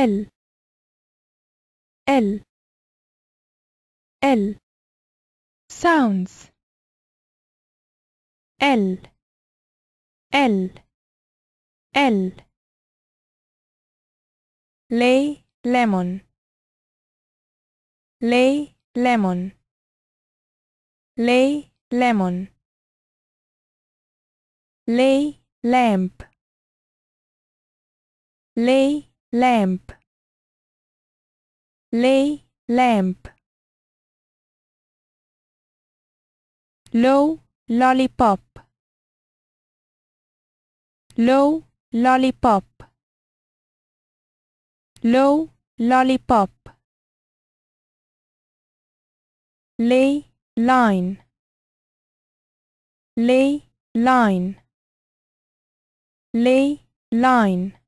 L L L sounds L L L lay lemon lay lemon lay lemon lay lamp lay lamp lay lamp low lollipop low lollipop low lollipop lay line lay line lay line